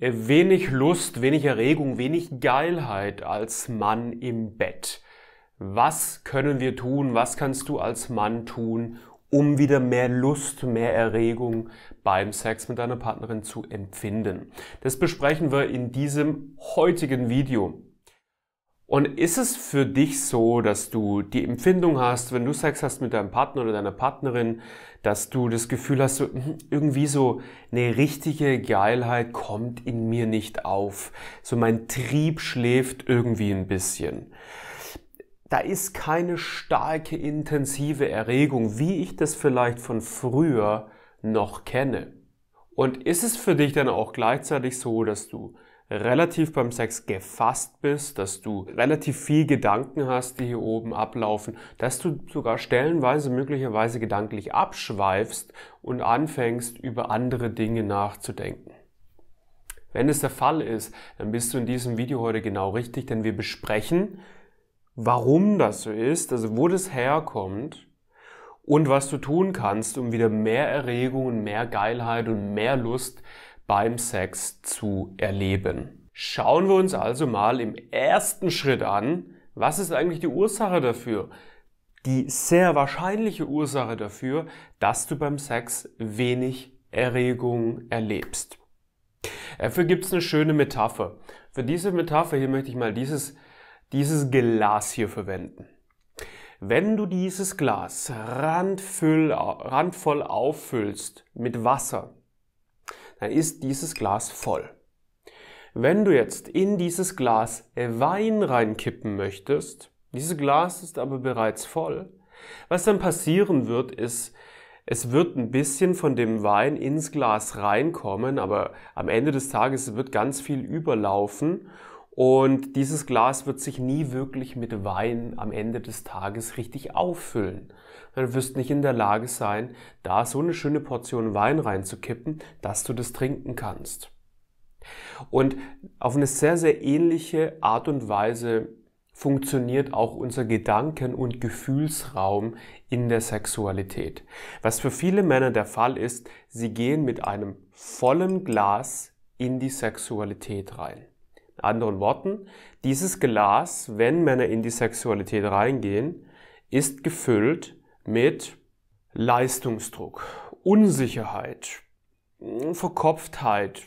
Äh, wenig Lust, wenig Erregung, wenig Geilheit als Mann im Bett. Was können wir tun? Was kannst du als Mann tun, um wieder mehr Lust, mehr Erregung beim Sex mit deiner Partnerin zu empfinden? Das besprechen wir in diesem heutigen Video. Und ist es für dich so, dass du die Empfindung hast, wenn du Sex hast mit deinem Partner oder deiner Partnerin, dass du das Gefühl hast, so, hm, irgendwie so eine richtige Geilheit kommt in mir nicht auf. So mein Trieb schläft irgendwie ein bisschen. Da ist keine starke, intensive Erregung, wie ich das vielleicht von früher noch kenne. Und ist es für dich dann auch gleichzeitig so, dass du relativ beim Sex gefasst bist, dass du relativ viel Gedanken hast, die hier oben ablaufen, dass du sogar stellenweise möglicherweise gedanklich abschweifst und anfängst, über andere Dinge nachzudenken. Wenn es der Fall ist, dann bist du in diesem Video heute genau richtig, denn wir besprechen, warum das so ist, also wo das herkommt und was du tun kannst, um wieder mehr Erregung und mehr Geilheit und mehr Lust beim Sex zu erleben. Schauen wir uns also mal im ersten Schritt an, was ist eigentlich die Ursache dafür? Die sehr wahrscheinliche Ursache dafür, dass du beim Sex wenig Erregung erlebst. Dafür gibt es eine schöne Metapher. Für diese Metapher hier möchte ich mal dieses, dieses Glas hier verwenden. Wenn du dieses Glas randvoll auffüllst mit Wasser, dann ist dieses Glas voll. Wenn du jetzt in dieses Glas Wein reinkippen möchtest, dieses Glas ist aber bereits voll, was dann passieren wird, ist, es wird ein bisschen von dem Wein ins Glas reinkommen, aber am Ende des Tages wird ganz viel überlaufen und dieses Glas wird sich nie wirklich mit Wein am Ende des Tages richtig auffüllen dann wirst nicht in der Lage sein, da so eine schöne Portion Wein reinzukippen, dass du das trinken kannst. Und auf eine sehr, sehr ähnliche Art und Weise funktioniert auch unser Gedanken- und Gefühlsraum in der Sexualität. Was für viele Männer der Fall ist, sie gehen mit einem vollen Glas in die Sexualität rein. In anderen Worten, dieses Glas, wenn Männer in die Sexualität reingehen, ist gefüllt mit Leistungsdruck, Unsicherheit, Verkopftheit,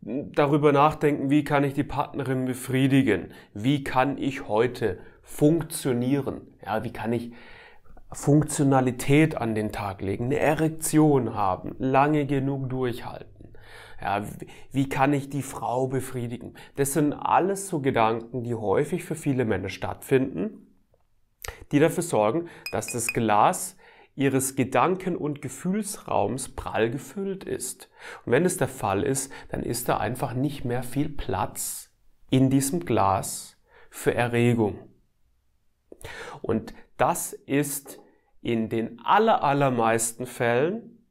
darüber nachdenken, wie kann ich die Partnerin befriedigen, wie kann ich heute funktionieren, ja, wie kann ich Funktionalität an den Tag legen, eine Erektion haben, lange genug durchhalten. Ja, wie kann ich die Frau befriedigen? Das sind alles so Gedanken, die häufig für viele Männer stattfinden die dafür sorgen, dass das Glas ihres Gedanken- und Gefühlsraums prall gefüllt ist. Und wenn es der Fall ist, dann ist da einfach nicht mehr viel Platz in diesem Glas für Erregung. Und das ist in den aller, allermeisten Fällen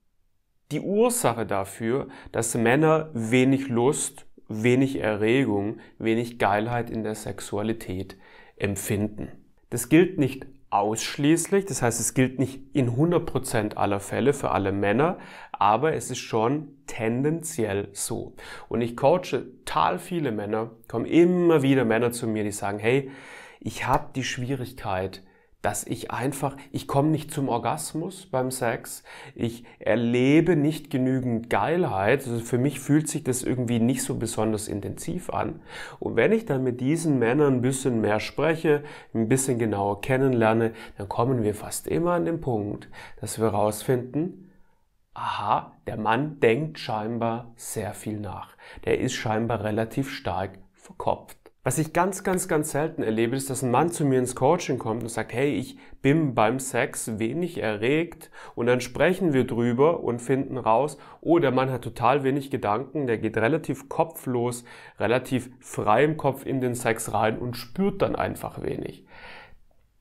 die Ursache dafür, dass Männer wenig Lust, wenig Erregung, wenig Geilheit in der Sexualität empfinden. Das gilt nicht ausschließlich, das heißt, es gilt nicht in 100% aller Fälle für alle Männer, aber es ist schon tendenziell so. Und ich coache total viele Männer, kommen immer wieder Männer zu mir, die sagen, hey, ich habe die Schwierigkeit, dass ich einfach, ich komme nicht zum Orgasmus beim Sex, ich erlebe nicht genügend Geilheit, also für mich fühlt sich das irgendwie nicht so besonders intensiv an. Und wenn ich dann mit diesen Männern ein bisschen mehr spreche, ein bisschen genauer kennenlerne, dann kommen wir fast immer an den Punkt, dass wir herausfinden, aha, der Mann denkt scheinbar sehr viel nach, der ist scheinbar relativ stark verkopft. Was ich ganz, ganz, ganz selten erlebe, ist, dass ein Mann zu mir ins Coaching kommt und sagt, hey, ich bin beim Sex wenig erregt und dann sprechen wir drüber und finden raus, oh, der Mann hat total wenig Gedanken, der geht relativ kopflos, relativ frei im Kopf in den Sex rein und spürt dann einfach wenig.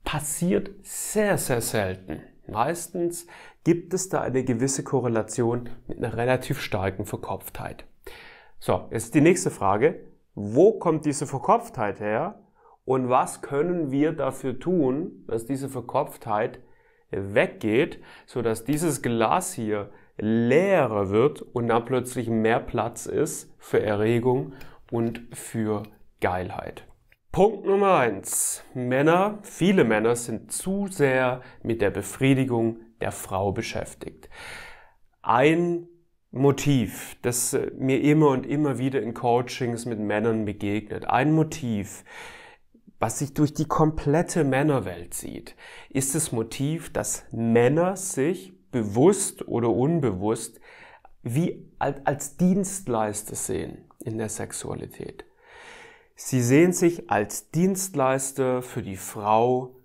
Passiert sehr, sehr selten. Meistens gibt es da eine gewisse Korrelation mit einer relativ starken Verkopftheit. So, jetzt die nächste Frage wo kommt diese Verkopftheit her und was können wir dafür tun, dass diese Verkopftheit weggeht, sodass dieses Glas hier leerer wird und da plötzlich mehr Platz ist für Erregung und für Geilheit. Punkt Nummer 1. Männer, viele Männer sind zu sehr mit der Befriedigung der Frau beschäftigt. Ein Motiv, das äh, mir immer und immer wieder in Coachings mit Männern begegnet. Ein Motiv, was sich durch die komplette Männerwelt zieht, ist das Motiv, dass Männer sich bewusst oder unbewusst wie als Dienstleister sehen in der Sexualität. Sie sehen sich als Dienstleister für die Frau,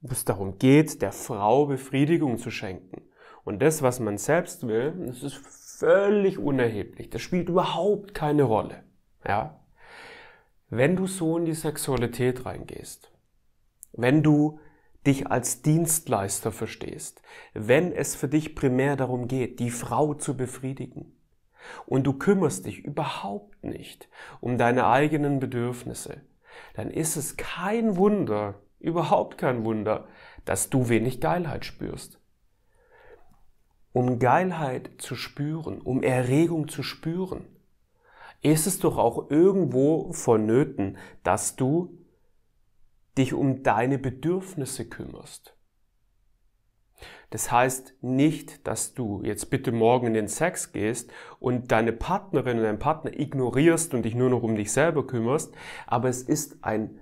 wo es darum geht, der Frau Befriedigung zu schenken. Und das, was man selbst will, das ist völlig unerheblich. Das spielt überhaupt keine Rolle. Ja? Wenn du so in die Sexualität reingehst, wenn du dich als Dienstleister verstehst, wenn es für dich primär darum geht, die Frau zu befriedigen, und du kümmerst dich überhaupt nicht um deine eigenen Bedürfnisse, dann ist es kein Wunder, überhaupt kein Wunder, dass du wenig Geilheit spürst um Geilheit zu spüren, um Erregung zu spüren, ist es doch auch irgendwo vonnöten, dass du dich um deine Bedürfnisse kümmerst. Das heißt nicht, dass du jetzt bitte morgen in den Sex gehst und deine Partnerin und deinen Partner ignorierst und dich nur noch um dich selber kümmerst, aber es ist ein,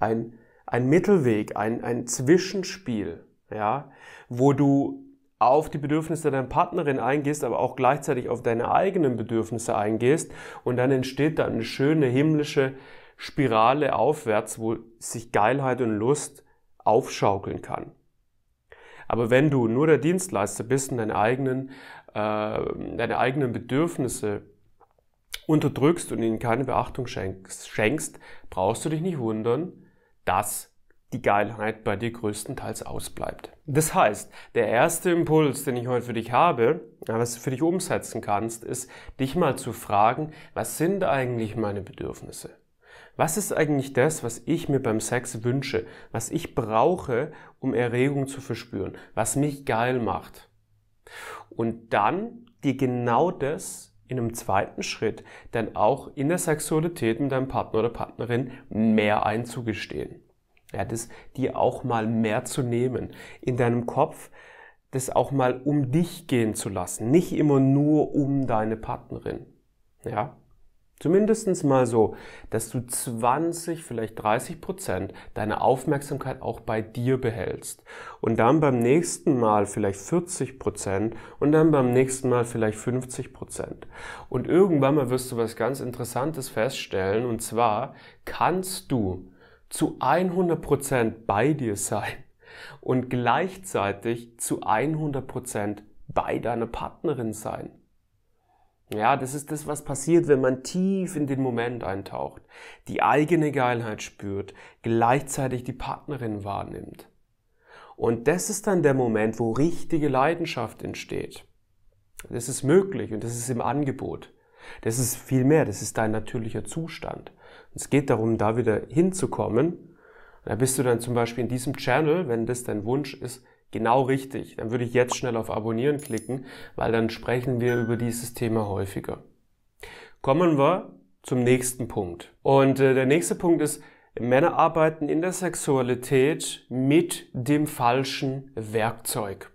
ein, ein Mittelweg, ein, ein Zwischenspiel, ja, wo du auf die Bedürfnisse deiner Partnerin eingehst, aber auch gleichzeitig auf deine eigenen Bedürfnisse eingehst und dann entsteht da eine schöne himmlische Spirale aufwärts, wo sich Geilheit und Lust aufschaukeln kann. Aber wenn du nur der Dienstleister bist und deine eigenen, äh, deine eigenen Bedürfnisse unterdrückst und ihnen keine Beachtung schenkst, schenkst brauchst du dich nicht wundern, dass die Geilheit bei dir größtenteils ausbleibt. Das heißt, der erste Impuls, den ich heute für dich habe, was du für dich umsetzen kannst, ist, dich mal zu fragen, was sind eigentlich meine Bedürfnisse? Was ist eigentlich das, was ich mir beim Sex wünsche, was ich brauche, um Erregung zu verspüren, was mich geil macht? Und dann dir genau das in einem zweiten Schritt dann auch in der Sexualität mit deinem Partner oder Partnerin mehr einzugestehen. Ja, das die auch mal mehr zu nehmen. In deinem Kopf das auch mal um dich gehen zu lassen, nicht immer nur um deine Partnerin. Ja? Zumindest mal so, dass du 20, vielleicht 30 Prozent deiner Aufmerksamkeit auch bei dir behältst. Und dann beim nächsten Mal vielleicht 40 Prozent und dann beim nächsten Mal vielleicht 50 Prozent. Und irgendwann mal wirst du was ganz Interessantes feststellen. Und zwar kannst du zu 100% bei dir sein und gleichzeitig zu 100% bei deiner Partnerin sein. Ja, das ist das, was passiert, wenn man tief in den Moment eintaucht, die eigene Geilheit spürt, gleichzeitig die Partnerin wahrnimmt. Und das ist dann der Moment, wo richtige Leidenschaft entsteht. Das ist möglich und das ist im Angebot. Das ist viel mehr, das ist dein natürlicher Zustand. Es geht darum, da wieder hinzukommen. Da bist du dann zum Beispiel in diesem Channel, wenn das dein Wunsch ist, genau richtig. Dann würde ich jetzt schnell auf Abonnieren klicken, weil dann sprechen wir über dieses Thema häufiger. Kommen wir zum nächsten Punkt. Und äh, der nächste Punkt ist, Männer arbeiten in der Sexualität mit dem falschen Werkzeug.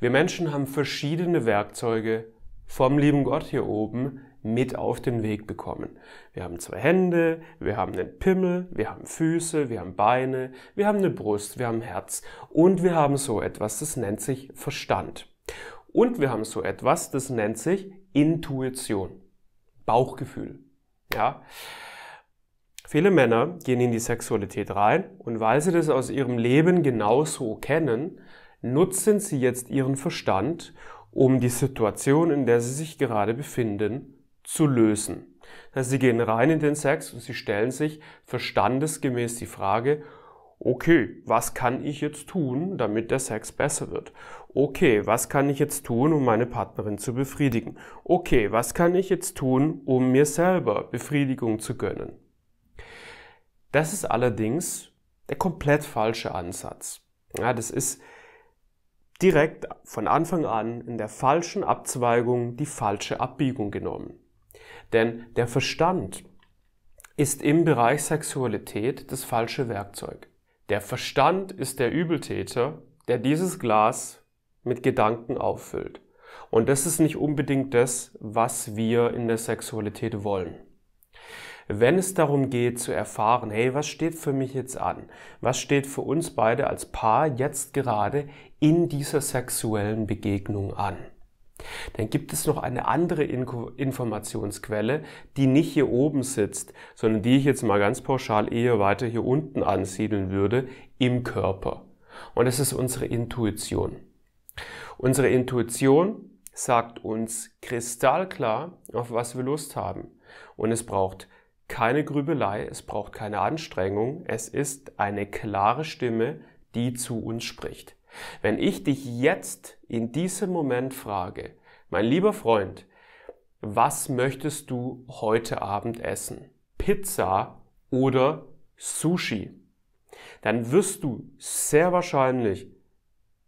Wir Menschen haben verschiedene Werkzeuge vom lieben Gott hier oben, mit auf den Weg bekommen. Wir haben zwei Hände, wir haben einen Pimmel, wir haben Füße, wir haben Beine, wir haben eine Brust, wir haben Herz und wir haben so etwas, das nennt sich Verstand. Und wir haben so etwas, das nennt sich Intuition, Bauchgefühl. Ja. Viele Männer gehen in die Sexualität rein und weil sie das aus ihrem Leben genauso kennen, nutzen sie jetzt ihren Verstand um die Situation, in der sie sich gerade befinden, zu lösen. Das heißt, sie gehen rein in den Sex und sie stellen sich verstandesgemäß die Frage, okay, was kann ich jetzt tun, damit der Sex besser wird? Okay, was kann ich jetzt tun, um meine Partnerin zu befriedigen? Okay, was kann ich jetzt tun, um mir selber Befriedigung zu gönnen? Das ist allerdings der komplett falsche Ansatz. Ja, das ist direkt von Anfang an in der falschen Abzweigung die falsche Abbiegung genommen. Denn der Verstand ist im Bereich Sexualität das falsche Werkzeug. Der Verstand ist der Übeltäter, der dieses Glas mit Gedanken auffüllt. Und das ist nicht unbedingt das, was wir in der Sexualität wollen. Wenn es darum geht zu erfahren, hey, was steht für mich jetzt an? Was steht für uns beide als Paar jetzt gerade in dieser sexuellen Begegnung an? dann gibt es noch eine andere Inko Informationsquelle, die nicht hier oben sitzt, sondern die ich jetzt mal ganz pauschal eher weiter hier unten ansiedeln würde, im Körper. Und das ist unsere Intuition. Unsere Intuition sagt uns kristallklar, auf was wir Lust haben. Und es braucht keine Grübelei, es braucht keine Anstrengung, es ist eine klare Stimme, die zu uns spricht. Wenn ich dich jetzt in diesem Moment frage, mein lieber Freund, was möchtest du heute Abend essen? Pizza oder Sushi? Dann wirst du sehr wahrscheinlich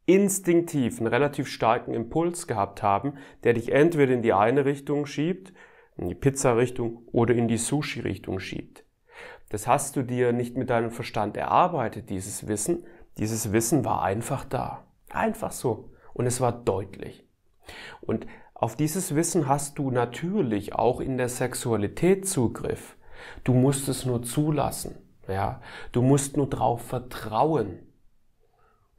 instinktiv einen relativ starken Impuls gehabt haben, der dich entweder in die eine Richtung schiebt, in die Pizza-Richtung oder in die Sushi-Richtung schiebt. Das hast du dir nicht mit deinem Verstand erarbeitet, dieses Wissen, dieses Wissen war einfach da. Einfach so. Und es war deutlich. Und auf dieses Wissen hast du natürlich auch in der Sexualität Zugriff. Du musst es nur zulassen. Ja, du musst nur drauf vertrauen.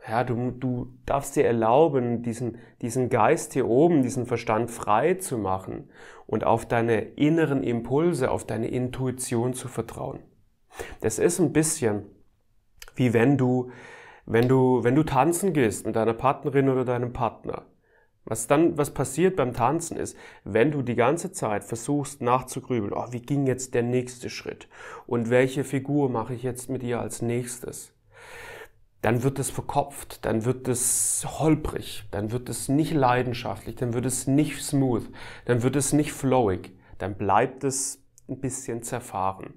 Ja, du, du darfst dir erlauben, diesen, diesen Geist hier oben, diesen Verstand frei zu machen und auf deine inneren Impulse, auf deine Intuition zu vertrauen. Das ist ein bisschen wie wenn du wenn du, wenn du tanzen gehst mit deiner Partnerin oder deinem Partner, was dann, was passiert beim Tanzen ist, wenn du die ganze Zeit versuchst nachzugrübeln, oh, wie ging jetzt der nächste Schritt und welche Figur mache ich jetzt mit ihr als nächstes, dann wird es verkopft, dann wird es holprig, dann wird es nicht leidenschaftlich, dann wird es nicht smooth, dann wird es nicht flowig, dann bleibt es ein bisschen zerfahren.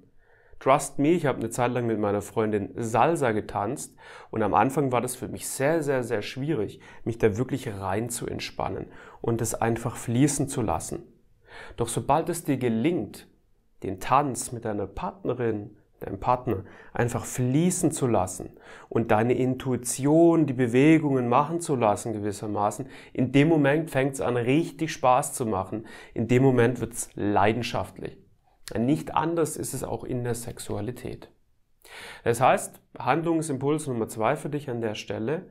Trust Me. Ich habe eine Zeit lang mit meiner Freundin Salsa getanzt und am Anfang war das für mich sehr, sehr, sehr schwierig, mich da wirklich rein zu entspannen und es einfach fließen zu lassen. Doch sobald es dir gelingt, den Tanz mit deiner Partnerin, deinem Partner einfach fließen zu lassen und deine Intuition, die Bewegungen machen zu lassen gewissermaßen, in dem Moment fängt es an richtig Spaß zu machen, in dem Moment wird es leidenschaftlich. Nicht anders ist es auch in der Sexualität. Das heißt, Handlungsimpuls Nummer zwei für dich an der Stelle,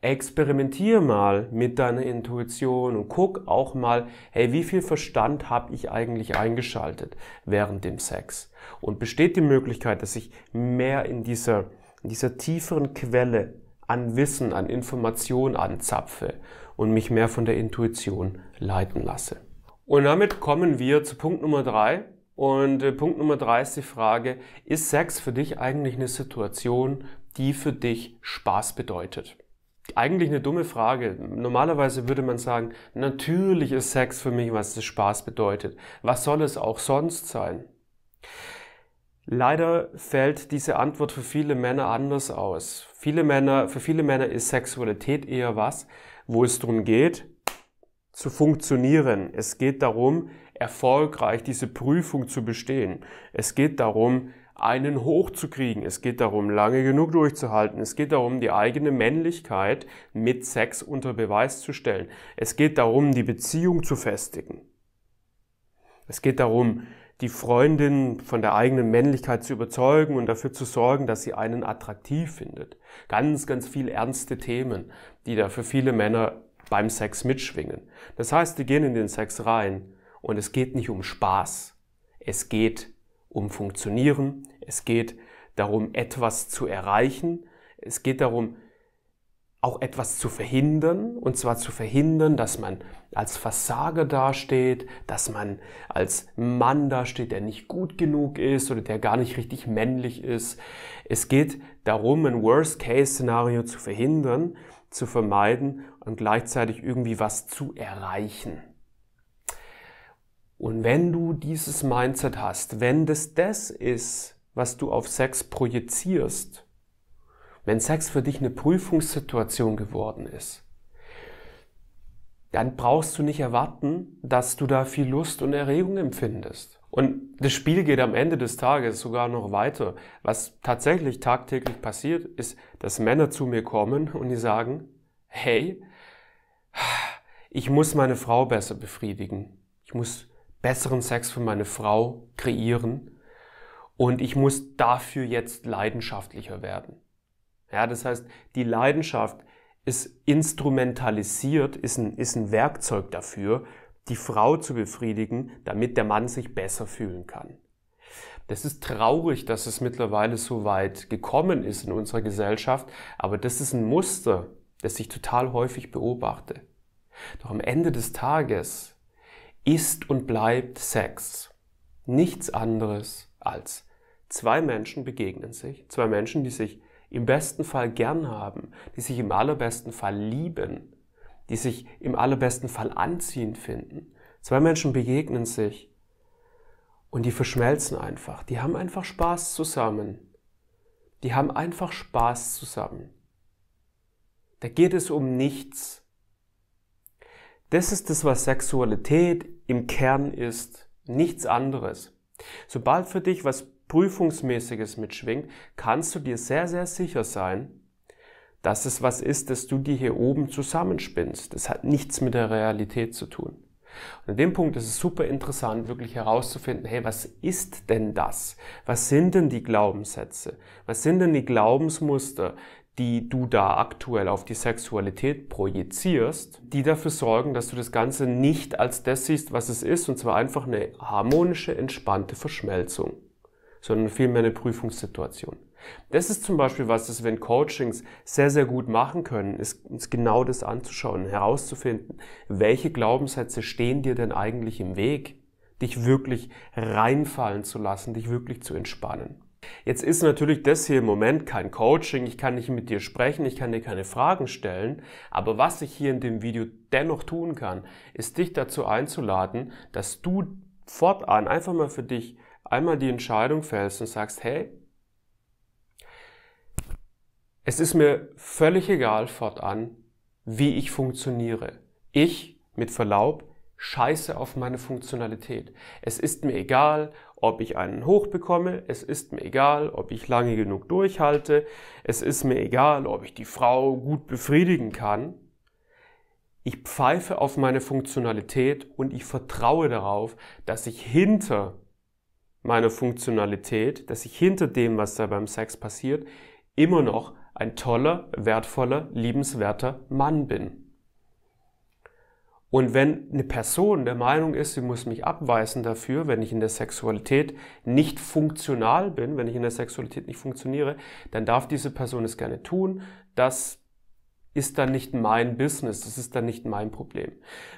experimentier mal mit deiner Intuition und guck auch mal, hey, wie viel Verstand habe ich eigentlich eingeschaltet während dem Sex? Und besteht die Möglichkeit, dass ich mehr in dieser, in dieser tieferen Quelle an Wissen, an Information anzapfe und mich mehr von der Intuition leiten lasse? Und damit kommen wir zu Punkt Nummer drei. Und äh, Punkt Nummer drei ist die Frage, ist Sex für dich eigentlich eine Situation, die für dich Spaß bedeutet? Eigentlich eine dumme Frage. Normalerweise würde man sagen, natürlich ist Sex für mich, was das Spaß bedeutet. Was soll es auch sonst sein? Leider fällt diese Antwort für viele Männer anders aus. Viele Männer, für viele Männer ist Sexualität eher was, wo es darum geht, zu funktionieren. Es geht darum, erfolgreich diese Prüfung zu bestehen. Es geht darum, einen hochzukriegen. Es geht darum, lange genug durchzuhalten. Es geht darum, die eigene Männlichkeit mit Sex unter Beweis zu stellen. Es geht darum, die Beziehung zu festigen. Es geht darum, die Freundin von der eigenen Männlichkeit zu überzeugen und dafür zu sorgen, dass sie einen attraktiv findet. Ganz, ganz viele ernste Themen, die da für viele Männer beim Sex mitschwingen. Das heißt, die gehen in den Sex rein und es geht nicht um Spaß. Es geht um Funktionieren. Es geht darum, etwas zu erreichen. Es geht darum, auch etwas zu verhindern, und zwar zu verhindern, dass man als Versager dasteht, dass man als Mann dasteht, der nicht gut genug ist oder der gar nicht richtig männlich ist. Es geht darum, ein Worst-Case-Szenario zu verhindern zu vermeiden und gleichzeitig irgendwie was zu erreichen. Und wenn du dieses Mindset hast, wenn das das ist, was du auf Sex projizierst, wenn Sex für dich eine Prüfungssituation geworden ist, dann brauchst du nicht erwarten, dass du da viel Lust und Erregung empfindest. Und das Spiel geht am Ende des Tages sogar noch weiter. Was tatsächlich tagtäglich passiert, ist, dass Männer zu mir kommen und die sagen, hey, ich muss meine Frau besser befriedigen. Ich muss besseren Sex für meine Frau kreieren. Und ich muss dafür jetzt leidenschaftlicher werden. Ja, das heißt, die Leidenschaft ist instrumentalisiert, ist ein, ist ein Werkzeug dafür, die Frau zu befriedigen, damit der Mann sich besser fühlen kann. Das ist traurig, dass es mittlerweile so weit gekommen ist in unserer Gesellschaft, aber das ist ein Muster, das ich total häufig beobachte. Doch am Ende des Tages ist und bleibt Sex nichts anderes als zwei Menschen begegnen sich, zwei Menschen, die sich im besten Fall gern haben, die sich im allerbesten Fall lieben die sich im allerbesten Fall anziehend finden. Zwei Menschen begegnen sich und die verschmelzen einfach. Die haben einfach Spaß zusammen. Die haben einfach Spaß zusammen. Da geht es um nichts. Das ist das, was Sexualität im Kern ist. Nichts anderes. Sobald für dich was Prüfungsmäßiges mitschwingt, kannst du dir sehr, sehr sicher sein, dass es was ist, das du dir hier oben zusammenspinnst. Das hat nichts mit der Realität zu tun. Und an dem Punkt ist es super interessant, wirklich herauszufinden, hey, was ist denn das? Was sind denn die Glaubenssätze? Was sind denn die Glaubensmuster, die du da aktuell auf die Sexualität projizierst, die dafür sorgen, dass du das Ganze nicht als das siehst, was es ist, und zwar einfach eine harmonische, entspannte Verschmelzung, sondern vielmehr eine Prüfungssituation. Das ist zum Beispiel was, das wir in Coachings sehr, sehr gut machen können, ist uns genau das anzuschauen, herauszufinden, welche Glaubenssätze stehen dir denn eigentlich im Weg, dich wirklich reinfallen zu lassen, dich wirklich zu entspannen. Jetzt ist natürlich das hier im Moment kein Coaching, ich kann nicht mit dir sprechen, ich kann dir keine Fragen stellen, aber was ich hier in dem Video dennoch tun kann, ist dich dazu einzuladen, dass du fortan einfach mal für dich einmal die Entscheidung fällst und sagst, hey, es ist mir völlig egal fortan, wie ich funktioniere. Ich, mit Verlaub, scheiße auf meine Funktionalität. Es ist mir egal, ob ich einen hoch bekomme, es ist mir egal, ob ich lange genug durchhalte, es ist mir egal, ob ich die Frau gut befriedigen kann. Ich pfeife auf meine Funktionalität und ich vertraue darauf, dass ich hinter meiner Funktionalität, dass ich hinter dem, was da beim Sex passiert, immer noch ein toller, wertvoller, liebenswerter Mann bin. Und wenn eine Person der Meinung ist, sie muss mich abweisen dafür, wenn ich in der Sexualität nicht funktional bin, wenn ich in der Sexualität nicht funktioniere, dann darf diese Person es gerne tun. Das ist dann nicht mein Business, das ist dann nicht mein Problem.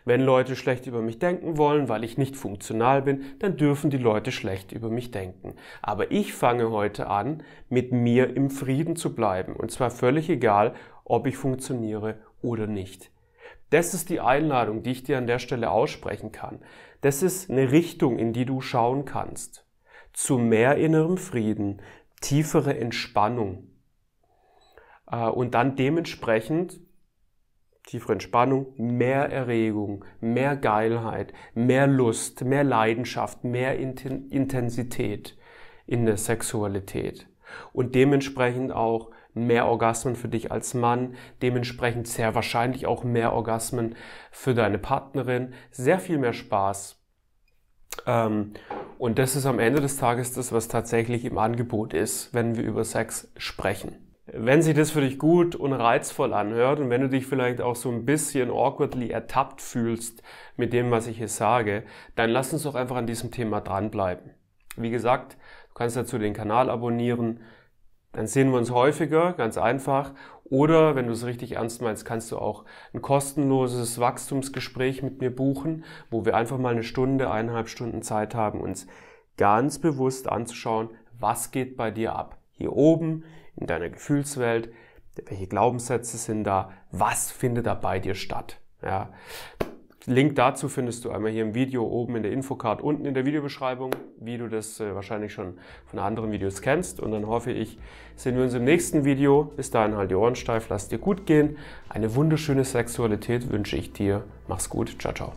Wenn Leute schlecht über mich denken wollen, weil ich nicht funktional bin, dann dürfen die Leute schlecht über mich denken. Aber ich fange heute an, mit mir im Frieden zu bleiben. Und zwar völlig egal, ob ich funktioniere oder nicht. Das ist die Einladung, die ich dir an der Stelle aussprechen kann. Das ist eine Richtung, in die du schauen kannst. Zu mehr innerem Frieden, tiefere Entspannung, äh, und dann dementsprechend tiefere Entspannung, mehr Erregung, mehr Geilheit, mehr Lust, mehr Leidenschaft, mehr Intensität in der Sexualität und dementsprechend auch mehr Orgasmen für dich als Mann, dementsprechend sehr wahrscheinlich auch mehr Orgasmen für deine Partnerin, sehr viel mehr Spaß. Ähm, und das ist am Ende des Tages das, was tatsächlich im Angebot ist, wenn wir über Sex sprechen. Wenn sich das für dich gut und reizvoll anhört und wenn du dich vielleicht auch so ein bisschen awkwardly ertappt fühlst mit dem, was ich hier sage, dann lass uns doch einfach an diesem Thema dranbleiben. Wie gesagt, du kannst dazu den Kanal abonnieren, dann sehen wir uns häufiger, ganz einfach. Oder wenn du es richtig ernst meinst, kannst du auch ein kostenloses Wachstumsgespräch mit mir buchen, wo wir einfach mal eine Stunde, eineinhalb Stunden Zeit haben, uns ganz bewusst anzuschauen, was geht bei dir ab. Hier oben, in deiner Gefühlswelt, welche Glaubenssätze sind da, was findet da bei dir statt. Ja. Link dazu findest du einmal hier im Video oben in der Infocard, unten in der Videobeschreibung, wie du das äh, wahrscheinlich schon von anderen Videos kennst. Und dann hoffe ich, sehen wir uns im nächsten Video. Bis dahin halt die Ohren steif, lass dir gut gehen. Eine wunderschöne Sexualität wünsche ich dir. Mach's gut, ciao, ciao.